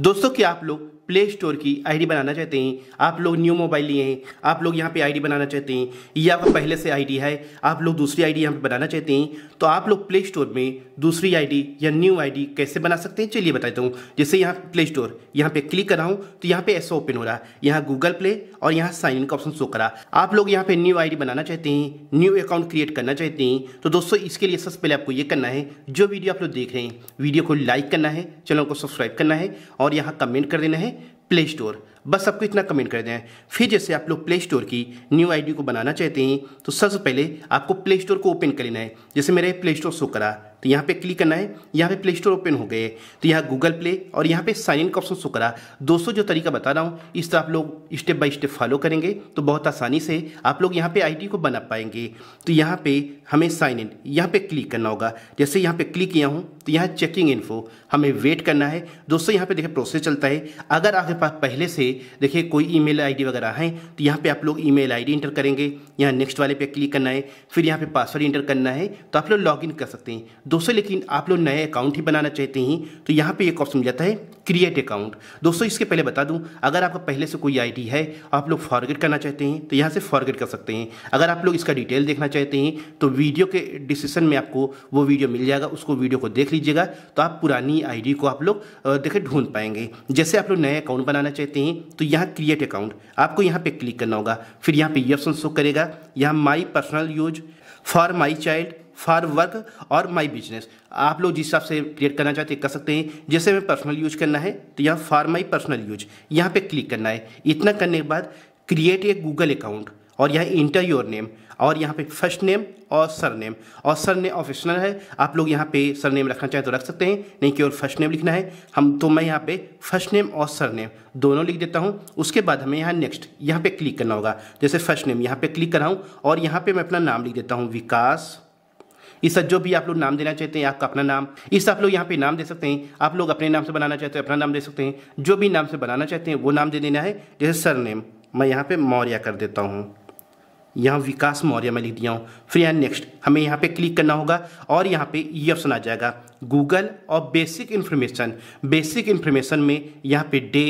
दोस्तों क्या आप लोग प्ले स्टोर की आईडी बनाना चाहते हैं आप लोग न्यू मोबाइल लिए हैं आप लोग यहाँ पे आईडी बनाना चाहते हैं ये आपका पहले से आईडी है आप लोग दूसरी आईडी यहाँ पे बनाना चाहते हैं तो आप लोग प्ले स्टोर में दूसरी आईडी या न्यू आईडी कैसे बना सकते हैं चलिए बताता हूँ जैसे यहाँ प्ले स्टोर यहाँ पे क्लिक कर रहा हूँ तो यहाँ पे ऐसा ओपन हो रहा है यहाँ गूगल प्ले और यहाँ साइन इन का ऑप्शन शो करा आप लोग यहाँ पे न्यू आई बनाना चाहते हैं न्यू अकाउंट क्रिएट करना चाहते हैं तो दोस्तों इसके लिए सबसे पहले आपको ये करना है जो वीडियो आप लोग देख रहे हैं वीडियो को लाइक करना है चैनल को सब्सक्राइब करना है और यहाँ कमेंट कर देना है प्ले स्टोर बस आपको इतना कमेंट कर देना है फिर जैसे आप लोग प्ले स्टोर की न्यू आईडी को बनाना चाहते हैं तो सबसे पहले आपको प्ले स्टोर को ओपन कर लेना है जैसे मेरा प्ले स्टोर शो करा तो यहाँ पे क्लिक करना है यहाँ पे प्ले स्टोर ओपन हो गए तो यहाँ गूगल प्ले और यहाँ पे साइन इन का ऑप्शन शो करा दोस्तों जो तरीका बता रहा हूँ इस तरह आप लोग स्टेप बाय स्टेप फॉलो करेंगे तो बहुत आसानी से आप लोग यहाँ पे आईडी को बना पाएंगे तो यहाँ पे हमें साइन इन यहाँ पे क्लिक करना होगा जैसे यहाँ पे क्लिक किया हूँ तो यहाँ चेकिंग इन्फो हमें वेट करना है दोस्तों यहाँ पे देखिए प्रोसेस चलता है अगर आपके पास पहले से देखिए कोई आई डी वगैरह है तो यहाँ पे आप लोग आई डी इंटर करेंगे यहाँ नेक्स्ट वाले पे क्लिक करना है फिर यहाँ पे पासवर्ड इंटर करना है तो आप लोग इन कर सकते हैं दोस्तों लेकिन आप लोग नए अकाउंट ही बनाना चाहते हैं तो यहाँ पे एक ऑप्शन मिल जाता है क्रिएट अकाउंट दोस्तों इसके पहले बता दूं अगर आपका पहले से कोई आईडी है आप लोग फॉरगेट करना चाहते हैं तो यहाँ से फॉरगेट कर सकते हैं अगर आप लोग इसका डिटेल देखना चाहते हैं तो वीडियो के डिस्क्रिप्शन में आपको वो वीडियो मिल जाएगा उसको वीडियो को देख लीजिएगा तो आप पुरानी आई को आप लोग देखे ढूंढ पाएंगे जैसे आप लोग नए अकाउंट बनाना चाहते हैं तो यहाँ क्रिएट अकाउंट आपको यहाँ पर क्लिक करना होगा फिर यहाँ पर ये ऑप्शन शो करेगा यहाँ my personal use for my child for work और माई बिजनेस आप लोग जिस हिसाब से क्रिएट करना चाहते हैं कर सकते हैं जैसे हमें पर्सनल यूज करना है तो यहाँ फॉर माई पर्सनल यूज यहाँ पे क्लिक करना है इतना करने के बाद क्रिएट ए गूगल अकाउंट और यहाँ इंटर योर नेम और यहाँ पे फर्स्ट नेम और सर नेम और सर नेम ऑफिशनल है आप लोग यहाँ पे सर नेम रखना चाहें तो रख सकते हैं नहीं केवल फर्स्ट नेम लिखना है हम तो मैं यहाँ पे फर्स्ट नेम और सर नेम दोनों लिख देता हूँ उसके बाद हमें यहाँ नेक्स्ट यहाँ पे क्लिक करना होगा जैसे फर्स्ट नेम यहाँ पे क्लिक कराऊँ और यहाँ पे मैं अपना नाम लिख देता हूँ विकास इस जो भी आप लोग नाम देना चाहते हैं आपका अपना नाम इस आप लोग यहाँ पे नाम दे सकते हैं आप लोग अपने नाम से बनाना चाहते हैं अपना नाम दे सकते हैं जो भी नाम से बनाना चाहते हैं वो नाम दे देना है जैसे सर नेम मैं यहाँ पर मौर्य कर देता हूँ यहाँ विकास मौर्य मैं लिख दिया हूँ फिर यहाँ नेक्स्ट हमें यहाँ पे क्लिक करना होगा और यहाँ पे ये ऑप्शन आ जाएगा गूगल और बेसिक इन्फॉर्मेशन बेसिक इन्फॉर्मेशन में यहाँ पे डे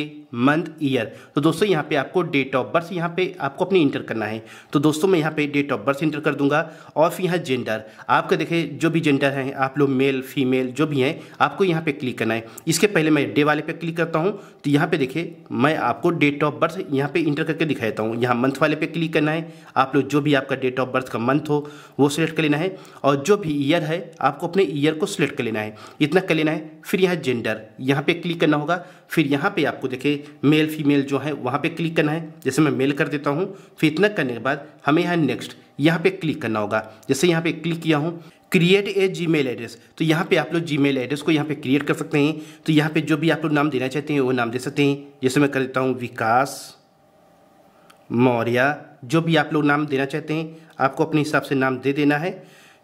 मंथ ईयर तो दोस्तों यहाँ पे आपको डेट ऑफ बर्थ यहाँ पे आपको अपनी इंटर करना है तो दोस्तों मैं यहाँ पे डेट ऑफ बर्थ इंटर कर दूंगा और फिर यहाँ जेंडर आपका देखें जो भी जेंडर हैं आप लोग मेल फीमेल जो भी हैं आपको यहाँ पे क्लिक करना है इसके पहले मैं डे वाले पे क्लिक करता हूँ तो यहाँ पे देखें मैं आपको डेट ऑफ बर्थ यहाँ पे इंटर करके दिखा देता हूँ यहाँ मंथ वाले पे क्लिक करना है आप लोग जो भी आपका डेट ऑफ बर्थ का मंथ हो वो सिलेक्ट कर लेना है और जो भी ईयर है आपको अपने ईयर को सिलेक्ट कर लेना है है इतना कर लेना है फिर यहाँ जेंडर यहाँ पे क्लिक करना होगा फिर यहाँ पे आपको देखिए मेल फीमेल जो है वहाँ पे क्लिक करना है जैसे मैं मेल कर देता हूँ फिर इतना करने के बाद हमें यहाँ नेक्स्ट यहाँ पे क्लिक करना होगा जैसे यहाँ पे क्लिक किया हूँ create a Gmail address तो यहाँ पे आप लोग जी मेल एड्रेस को यहाँ पे क्रिएट कर सकते हैं तो यहाँ पे जो भी आप लोग नाम देना चाहते हैं वो नाम दे सकते हैं जैसे मैं कर देता हूँ विकास मौर्या जो भी आप लोग नाम देना चाहते हैं आपको अपने हिसाब से नाम दे देना है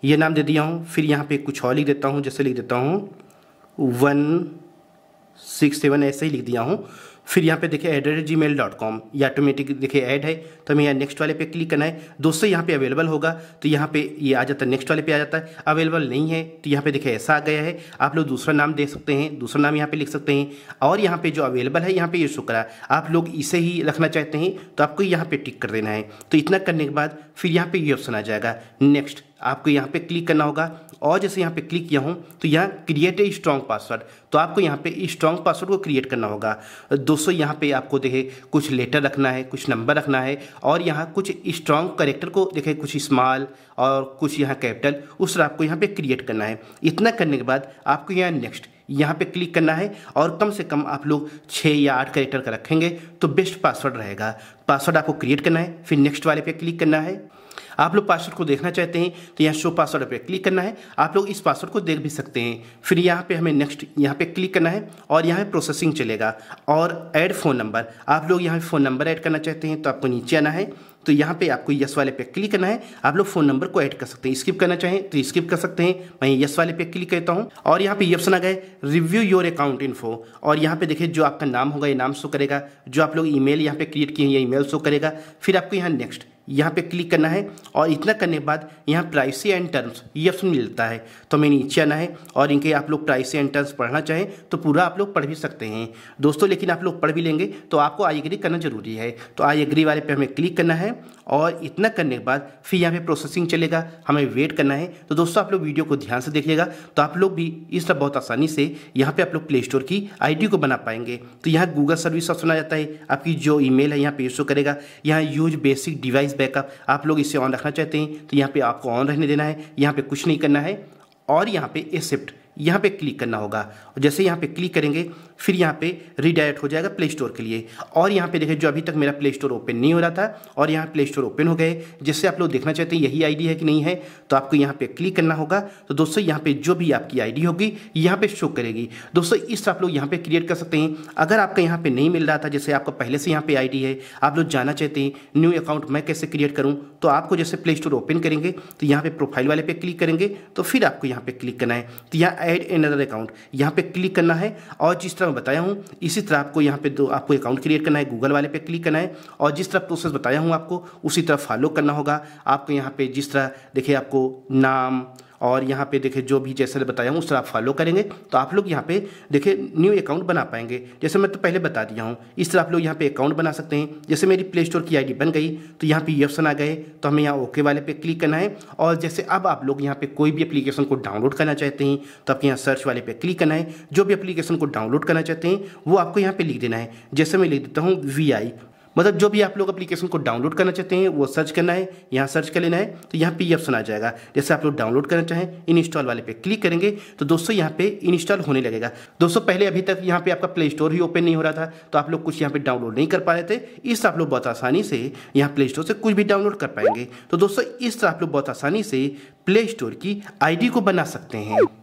ये नाम दे दिया हूँ फिर यहाँ पे कुछ और लिख देता हूँ जैसे लिख देता हूँ वन सिक्स सेवन ऐसे ही लिख दिया हूँ फिर यहाँ पे देखिए at the rate Gmail dot com ये ऑटोमेटिक देखिए ऐड है तो हमें यहाँ नेक्स्ट वाले पे क्लिक करना है दोस्तों यहाँ पे अवेलेबल होगा तो यहाँ पे ये यह आ जाता है नेक्स्ट वाले पे आ जाता है अवेलेबल नहीं है तो यहाँ पे देखिए ऐसा आ गया है आप लोग दूसरा नाम दे सकते हैं दूसरा नाम यहाँ पे लिख सकते हैं और यहाँ पे जो अवेलेबल है यहाँ पे ये यह शुक्रा आप लोग इसे ही रखना चाहते हैं तो आपको यहाँ पे टिक कर देना है तो इतना करने के बाद फिर यहाँ पे ये ऑप्शन आ जाएगा नेक्स्ट आपको यहाँ पे क्लिक करना होगा और जैसे यहाँ पे क्लिक किया हूँ तो यहाँ क्रिएट ए स्ट्रॉन्ग पासवर्ड तो आपको यहाँ पे स्ट्रॉन्ग पासवर्ड को क्रिएट करना होगा दोस्तों यहाँ पे आपको देखे कुछ लेटर रखना है कुछ नंबर रखना है और यहाँ कुछ स्ट्रॉन्ग करेक्टर को देखे कुछ स्मॉल और कुछ यहाँ कैपिटल उस आपको यहाँ पर क्रिएट करना है इतना करने के बाद आपको यहाँ नेक्स्ट यहाँ पे क्लिक करना है और कम से कम आप लोग छः या आठ करेक्टर का रखेंगे तो बेस्ट पासवर्ड रहेगा पासवर्ड आपको क्रिएट करना है फिर नेक्स्ट वाले पे क्लिक करना है आप लोग पासवर्ड को देखना चाहते हैं तो यहाँ शो पासवर्ड पर क्लिक करना है आप लोग इस पासवर्ड को देख भी सकते हैं फिर यहाँ पे हमें नेक्स्ट यहाँ पे क्लिक करना है और यहाँ प्रोसेसिंग चलेगा और ऐड फ़ोन नंबर आप लोग यहाँ फ़ोन नंबर ऐड करना चाहते हैं तो आपको नीचे आना है तो यहाँ पे आपको यस वाले पे क्लिक करना है आप लोग फ़ोन नंबर को ऐड कर सकते हैं स्किप करना चाहें तो स्किप कर सकते हैं मैं यस वाले पे क्लिक करता हूँ और यहाँ पे ये ऑप्शन आ गए रिव्यू योर अकाउंट इन्फो और यहाँ पे देखिए जो आपका नाम होगा ये नाम शो करेगा जो आप लोग ईमेल यहाँ पे क्रिएट किए हैं ये ईमेल शो करेगा फिर आपको यहाँ नेक्स्ट यहाँ पे क्लिक करना है और इतना करने के बाद यहाँ प्राइस एंड टर्म्स ये ऑप्शन मिलता है तो हमें नीचे आना है और इनके आप लोग प्राइस एंड टर्म्स पढ़ना चाहें तो पूरा आप लोग पढ़ भी सकते हैं दोस्तों लेकिन आप लोग पढ़ भी लेंगे तो आपको आई एग्री करना जरूरी है तो आई एग्री वाले पर हमें क्लिक करना है और इतना करने के बाद फिर यहाँ पे प्रोसेसिंग चलेगा हमें वेट करना है तो दोस्तों आप लोग वीडियो को ध्यान से देखिएगा तो आप लोग भी इस तरह बहुत आसानी से यहाँ पे आप लोग प्ले स्टोर की आईडी को बना पाएंगे तो यहाँ गूगल सर्विस ऑप्शन आ जाता है आपकी जो ईमेल है यहाँ पे शो तो करेगा यहाँ यूज बेसिक डिवाइस बैकअप आप लोग इसे ऑन रखना चाहते हैं तो यहाँ पर आपको ऑन रहने देना है यहाँ पर कुछ नहीं करना है और यहाँ पर एक्सेप्ट यहाँ पे क्लिक करना होगा और जैसे यहाँ पे क्लिक करेंगे फिर यहाँ पे रिडायरेक्ट हो जाएगा प्ले स्टोर के लिए और यहाँ पे देखिए जो अभी तक मेरा प्ले स्टोर ओपन नहीं हो रहा था और यहाँ प्ले स्टोर ओपन हो गए जिससे आप लोग देखना चाहते हैं यही आईडी है कि नहीं है तो आपको यहाँ पे क्लिक करना होगा तो दोस्तों यहाँ पे जो भी आपकी आईडी होगी यहाँ पे शो करेगी दोस्तों इस आप लोग यहाँ पे क्रिएट कर सकते हैं अगर आपका यहाँ पे नहीं मिल रहा था जैसे आपका पहले से यहाँ पे आई है आप लोग जाना चाहते हैं न्यू अकाउंट मैं कैसे क्रिएट करूँ तो आपको जैसे प्ले स्टोर ओपन करेंगे तो यहाँ पे प्रोफाइल वाले पे क्लिक करेंगे तो फिर आपको यहाँ पे क्लिक करना है तो यहाँ एड एन अकाउंट यहाँ पे क्लिक करना है और जिस तरह मैं बताया हूँ इसी तरह आपको यहाँ पे दो आपको अकाउंट क्रिएट करना है गूगल वाले पे क्लिक करना है और जिस तरह प्रोसेस बताया हूँ आपको उसी तरह फॉलो करना होगा आपको यहाँ पे जिस तरह देखिए आपको नाम और यहाँ पे देखिए जो भी जैसे बताया हूँ उस तरह आप फॉलो करेंगे तो आप लोग यहाँ पे देखिए न्यू अकाउंट बना पाएंगे जैसे मैं तो पहले बता दिया हूँ इस तरह आप लोग यहाँ पे अकाउंट बना सकते हैं जैसे मेरी प्ले स्टोर की आई बन गई तो यहाँ पे ये ऑप्शन आ गए तो हमें यहाँ ओके वाले पे क्लिक करना है और जैसे अब आप लोग यहाँ पे कोई भी एप्लीकेशन को डाउनलोड करना चाहते हैं तो आपके यहाँ सर्च वाले पे क्लिक करना है जो भी एप्लीकेशन को डाउनलोड करना चाहते हैं वो आपको यहाँ पे लिख देना है जैसे मैं लिख देता हूँ वी आई मतलब जो भी आप लोग एप्लीकेशन को डाउनलोड करना चाहते हैं वो सर्च करना है यहाँ सर्च कर लेना है तो यहाँ पी एफ आ जाएगा जैसे आप लोग डाउनलोड करना चाहें इंस्टॉल वाले पे क्लिक करेंगे तो दोस्तों यहाँ पे इंस्टॉल होने लगेगा दोस्तों पहले अभी तक यहाँ पे आपका प्ले स्टोर ही ओपन नहीं हो रहा था तो आप लोग कुछ यहाँ पे डाउनलोड नहीं कर पा रहे थे इस आप लोग बहुत आसानी से यहाँ प्ले स्टोर से कुछ भी डाउनलोड कर पाएंगे तो दोस्तों इस तरह आप लोग बहुत आसानी से प्ले स्टोर की आई को बना सकते हैं